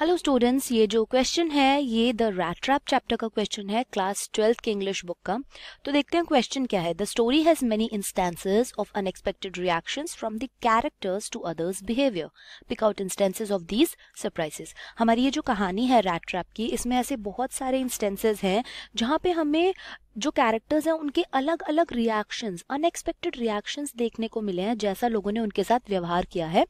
Hello students ये जो question है ये द रैट ट्रैप चैप्टर का क्वेश्चन है क्लास ट्वेल्थ के इंग्लिश बुक का तो देखते हैं क्वेश्चन क्या है the story has many instances of unexpected reactions from the characters to others behaviour pick out instances of these surprises हमारी ये जो कहानी है रैट ट्रैप की इसमें ऐसे बहुत सारे इंस्टेंसेज हैं जहाँ पे हमें जो कैरेक्टर्स हैं उनके अलग अलग रिएक्शंस अनएक्सपेक्टेड रिएक्शंस देखने को मिले हैं जैसा लोगों ने उनके साथ व्यवहार किया है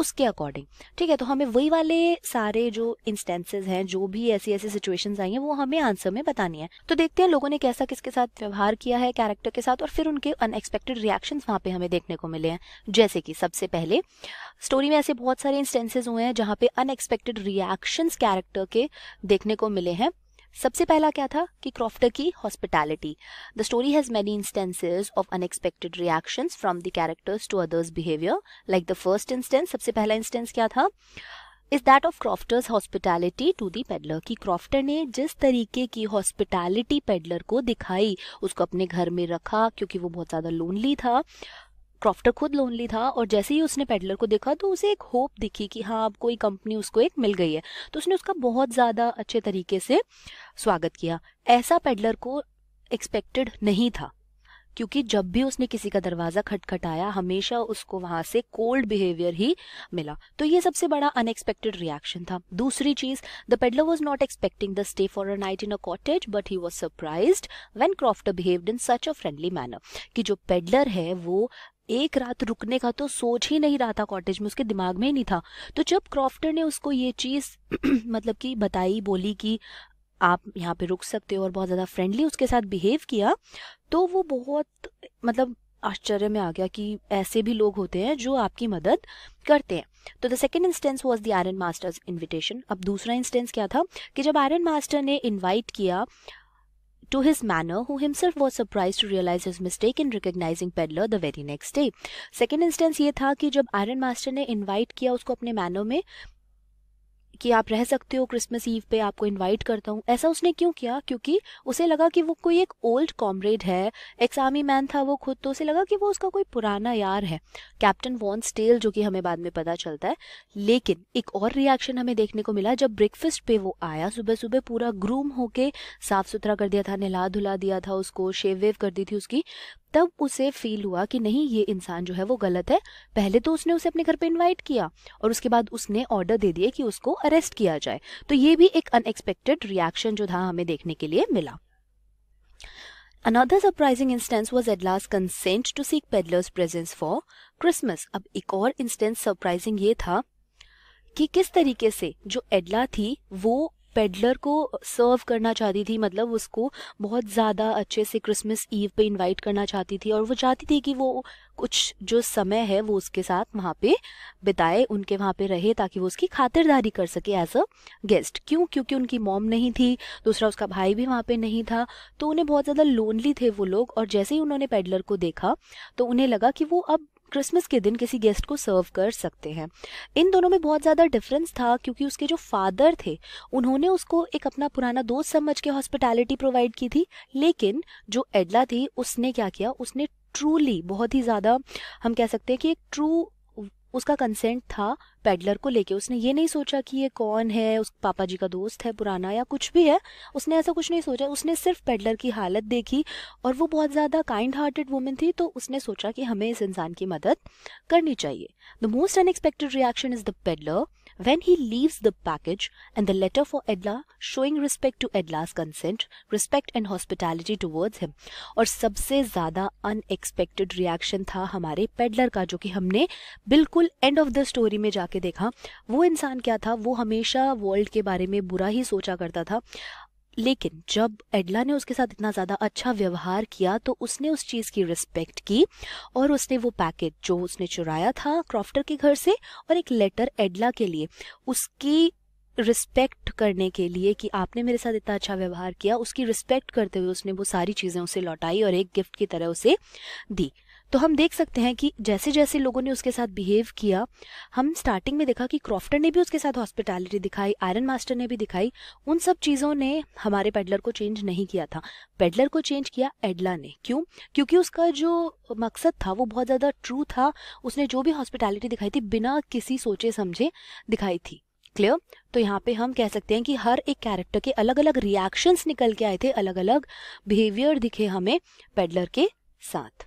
उसके अकॉर्डिंग ठीक है तो हमें वही वाले सारे जो इंस्टेंसेज हैं जो भी ऐसी ऐसी सिचुएशन आई हैं वो हमें आंसर में बतानी है तो देखते हैं लोगों ने कैसा किसके साथ व्यवहार किया है कैरेक्टर के साथ और फिर उनके अनएक्सपेक्टेड रिएक्शन वहां पे हमें देखने को मिले हैं जैसे कि सबसे पहले स्टोरी में ऐसे बहुत सारे इंस्टेंसेज हुए हैं जहाँ पे अनएक्सपेक्टेड रिएक्शन कैरेक्टर के देखने को मिले हैं सबसे पहला क्या था कि क्रॉफ्टर की hospitality the story has many instances of unexpected reactions from the characters to others behaviour like the first instance सबसे पहला इंस्टेंस क्या था is that of crofter's hospitality to the peddler की क्रॉफ्टर ने जिस तरीके की हॉस्पिटैलिटी पेडलर को दिखाई उसको अपने घर में रखा क्योंकि वो बहुत ज़्यादा लोनली था क्रॉफ्टर खुद लोनली था और जैसे ही उसने पेडलर को देखा तो उसे एक होप दिखी कि हाँ अब कोई कंपनी उसको एक मिल गई है तो उसने उसका बहुत ज़्यादा अच्छे तरीके से स्वागत किया ऐसा पेडलर को एक्सपेक्टेड नहीं था क्योंकि जब भी उसने किसी का दरवाज़ा खटखटाया हमेशा उसको वहां से कोल्ड बिहेवियर ही मिला तो ये सबसे बड़ा अनएक्सपेक्टेड रिएक्शन था दूसरी चीज the peddler was not expecting the stay for a night in a cottage but he was surprise when crofter behaved in such a friendly manner कि जो पेडलर है वो एक रात रुकने का तो सोच ही नहीं रहा था कॉटेज में उसके दिमाग में ही नहीं था तो जब क्रॉफ्टर ने उसको ये चीज मतलब कि बताई बोली कि आप यहाँ पे रुक सकते हो और बहुत ज़्यादा फ्रेंडली उसके साथ बिहेव किया तो वो बहुत मतलब आश्चर्य में आ गया कि ऐसे भी लोग होते हैं जो आपकी मदद करते हैं तो the second instance was the iron master's invitation अब दूसरा इंस्टेंस क्या था कि जब आयरन मास्टर ने इन्वाइट किया to his manner, who himself was surprised to realize his mistake in recognizing Peddler the very next day. Second instance ये था कि जब Iron Master ने invite किया उसको अपने मैनर में कि आप रह सकते हो क्रिसमस ईव पे आपको इनवाइट करता हूँ ऐसा उसने क्यों किया क्योंकि उसे लगा कि वो कोई एक ओल्ड कॉमरेड है एक्सामी मैन था वो खुद तो उसे लगा कि वो उसका कोई पुराना यार है कैप्टन वॉन स्टेल जो कि हमें बाद में पता चलता है लेकिन एक और रिएक्शन हमें देखने को मिला जब ब्रेकफास्ट पे वो आया सुबह सुबह पूरा ग्रूम होके साफ सुथरा कर दिया था नहला धुला दिया था उसको शेव वेव कर दी थी उसकी तब उसे फील हुआ कि नहीं ये इंसान जो है वो गलत है पहले तो उसने उसे अपने घर पे इनवाइट किया और उसके बाद उसने ऑर्डर दे दिए कि उसको अरेस्ट किया जाए तो ये भी एक अनएक्सपेक्टेड रिएक्शन जो था हमें देखने के लिए मिला surprising instance was at last consent to seek peddler's presence for Christmas अब एक और इंस्टेंस सरप्राइजिंग ये था कि किस तरीके से जो एडला थी वो पेडलर को सर्व करना चाहती थी मतलब उसको बहुत ज़्यादा अच्छे से क्रिसमस ईव पे इनवाइट करना चाहती थी और वो चाहती थी कि वो कुछ जो समय है वो उसके साथ वहाँ पे बिताए उनके वहाँ पे रहे ताकि वो उसकी खातिरदारी कर सके एज अ गेस्ट क्यों क्योंकि उनकी मॉम नहीं थी दूसरा उसका भाई भी वहाँ पे नहीं था तो उन्हें बहुत ज़्यादा लोनली थे वो लोग और जैसे ही उन्होंने पेडलर को देखा तो उन्हें लगा कि वो अब क्रिसमस के दिन किसी गेस्ट को सर्व कर सकते हैं इन दोनों में बहुत ज़्यादा डिफरेंस था क्योंकि उसके जो फादर थे उन्होंने उसको एक अपना पुराना दोस्त समझ के हॉस्पिटैलिटी प्रोवाइड की थी लेकिन जो एडला थी उसने क्या किया उसने ट्रूली बहुत ही ज़्यादा हम कह सकते हैं कि एक ट्रू उसका कंसेंट था पेडलर को लेके उसने ये नहीं सोचा कि ये कौन है उस पापा जी का दोस्त है पुराना या कुछ भी है उसने ऐसा कुछ नहीं सोचा उसने सिर्फ पेडलर की हालत देखी और वो बहुत ज़्यादा काइंड हार्टेड वुमेन थी तो उसने सोचा कि हमें इस इंसान की मदद करनी चाहिए the most unexpected reaction is the peddler When he leaves the package and the letter for Edla showing respect to Edla's consent, respect and hospitality towards him. और सबसे ज़्यादा अनएक्सपेक्टेड रिएक्शन था हमारे पेडलर का जो कि हमने बिल्कुल एंड ऑफ द स्टोरी में जाके dekha wo insaan kya tha wo hamesha world ke bare mein bura hi socha karta tha लेकिन जब एडला ने उसके साथ इतना ज़्यादा अच्छा व्यवहार किया तो उसने उस चीज़ की रिस्पेक्ट की और उसने वो पैकेट जो उसने चुराया था क्रॉफ्टर के घर से और एक लेटर एडला के लिए उसकी रिस्पेक्ट करने के लिए कि आपने मेरे साथ इतना अच्छा व्यवहार किया उसकी रिस्पेक्ट करते हुए उसने वो सारी चीज़ें उसे लौटाई और एक गिफ्ट की तरह उसे दी तो हम देख सकते हैं कि जैसे जैसे लोगों ने उसके साथ बिहेव किया हम स्टार्टिंग में देखा कि क्रॉफ्टर ने भी उसके साथ हॉस्पिटैलिटी दिखाई आयरन मास्टर ने भी दिखाई उन सब चीज़ों ने हमारे पेडलर को चेंज नहीं किया था पेडलर को चेंज किया एडला ने क्यों क्योंकि उसका जो मकसद था वो बहुत ज़्यादा ट्रू था उसने जो भी हॉस्पिटैलिटी दिखाई थी बिना किसी सोचे समझे दिखाई थी क्लियर तो यहाँ पे हम कह सकते हैं कि हर एक कैरेक्टर के अलग अलग रिएक्शंस निकल के आए थे अलग अलग बिहेवियर दिखे हमें पेडलर के साथ